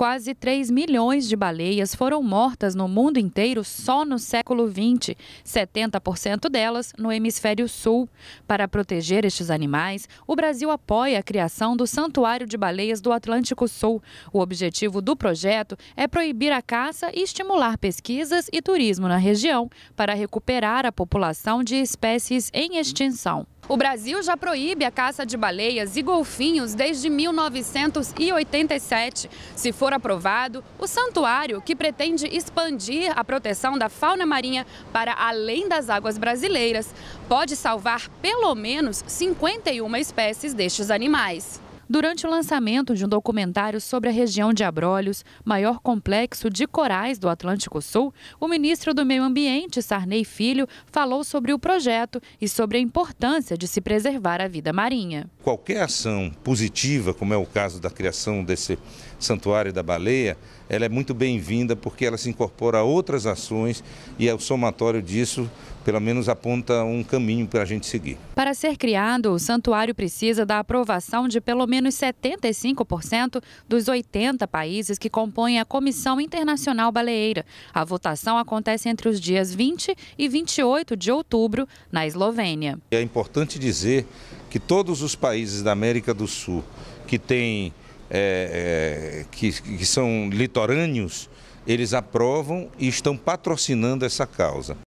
quase 3 milhões de baleias foram mortas no mundo inteiro só no século XX, 70% delas no hemisfério sul. Para proteger estes animais, o Brasil apoia a criação do Santuário de Baleias do Atlântico Sul. O objetivo do projeto é proibir a caça e estimular pesquisas e turismo na região para recuperar a população de espécies em extinção. O Brasil já proíbe a caça de baleias e golfinhos desde 1987. Se for aprovado, o santuário, que pretende expandir a proteção da fauna marinha para além das águas brasileiras, pode salvar pelo menos 51 espécies destes animais durante o lançamento de um documentário sobre a região de Abrolhos, maior complexo de corais do Atlântico Sul, o ministro do Meio Ambiente, Sarney Filho, falou sobre o projeto e sobre a importância de se preservar a vida marinha. Qualquer ação positiva, como é o caso da criação desse Santuário da Baleia, ela é muito bem-vinda porque ela se incorpora a outras ações e é o somatório disso, pelo menos, aponta um caminho para a gente seguir. Para ser criado, o santuário precisa da aprovação de pelo menos menos 75% dos 80 países que compõem a Comissão Internacional Baleeira. A votação acontece entre os dias 20 e 28 de outubro, na Eslovênia. É importante dizer que todos os países da América do Sul que têm é, é, que, que são litorâneos, eles aprovam e estão patrocinando essa causa.